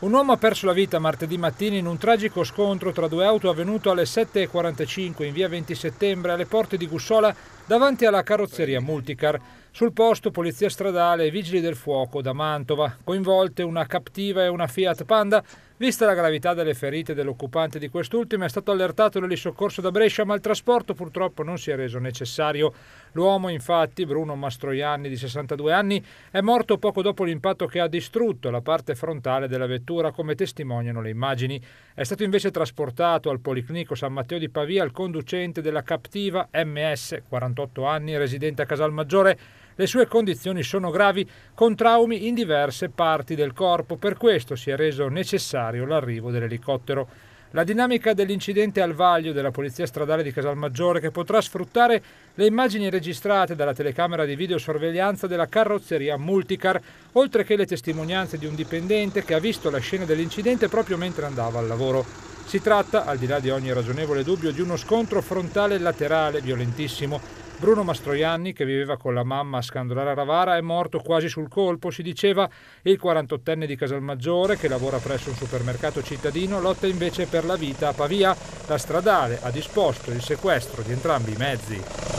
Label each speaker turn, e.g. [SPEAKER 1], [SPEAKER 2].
[SPEAKER 1] Un uomo ha perso la vita martedì mattina in un tragico scontro tra due auto avvenuto alle 7.45 in via 20 settembre alle porte di Gussola davanti alla carrozzeria Multicar. Sul posto polizia stradale e vigili del fuoco da Mantova, coinvolte una captiva e una Fiat Panda. Vista la gravità delle ferite dell'occupante di quest'ultima è stato allertato l'elisoccorso da Brescia ma il trasporto purtroppo non si è reso necessario. L'uomo infatti, Bruno Mastroianni di 62 anni, è morto poco dopo l'impatto che ha distrutto la parte frontale della vettura come testimoniano le immagini. È stato invece trasportato al Policlinico San Matteo di Pavia il conducente della captiva MS, 48 anni, residente a Casalmaggiore, le sue condizioni sono gravi, con traumi in diverse parti del corpo, per questo si è reso necessario l'arrivo dell'elicottero. La dinamica dell'incidente al vaglio della Polizia Stradale di Casalmaggiore che potrà sfruttare le immagini registrate dalla telecamera di videosorveglianza della carrozzeria Multicar, oltre che le testimonianze di un dipendente che ha visto la scena dell'incidente proprio mentre andava al lavoro. Si tratta, al di là di ogni ragionevole dubbio, di uno scontro frontale laterale violentissimo Bruno Mastroianni, che viveva con la mamma a Scandolara Ravara, è morto quasi sul colpo, si diceva, e il 48enne di Casalmaggiore, che lavora presso un supermercato cittadino, lotta invece per la vita a Pavia. La stradale ha disposto il sequestro di entrambi i mezzi.